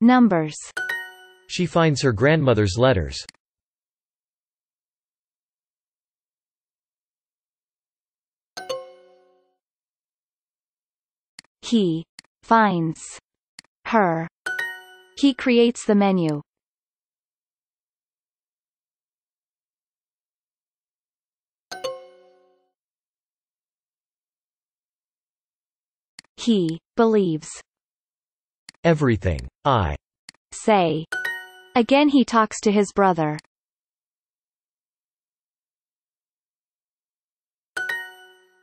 Numbers. She finds her grandmother's letters. He finds her. He creates the menu. He believes Everything. I. Say. Again he talks to his brother.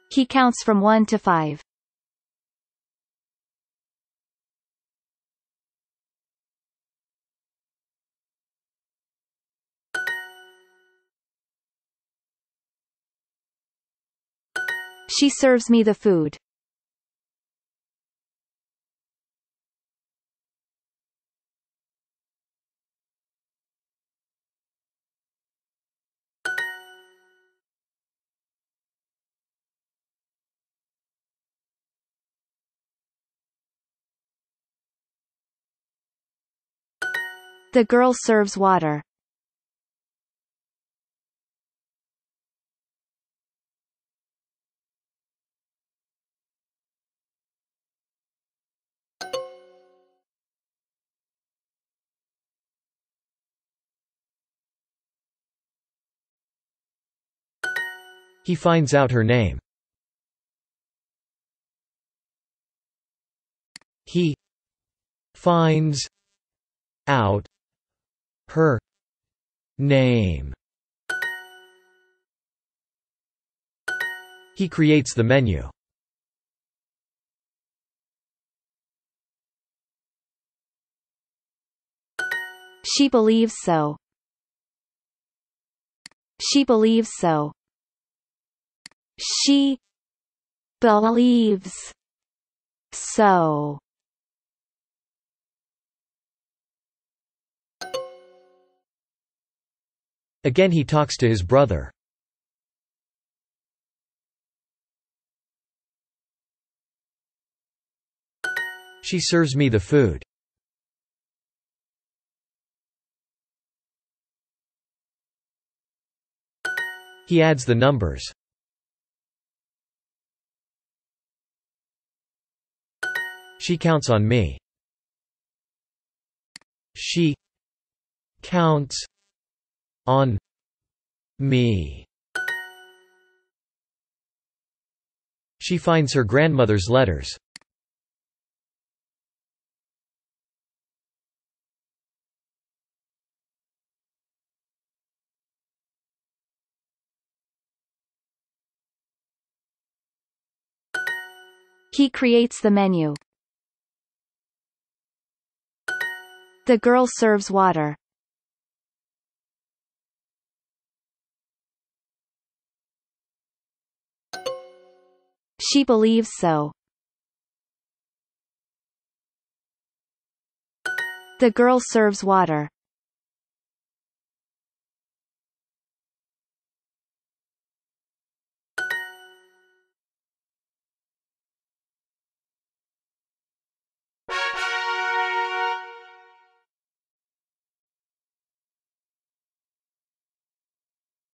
He counts from 1 to 5. She serves me the food. The girl serves water. He finds out her name. He finds out her name. He creates the menu. She believes so. She believes so. She believes so. Again he talks to his brother. She serves me the food. He adds the numbers. She counts on me. She counts on me. She finds her grandmother's letters. He creates the menu. The girl serves water. She believes so. The girl serves water.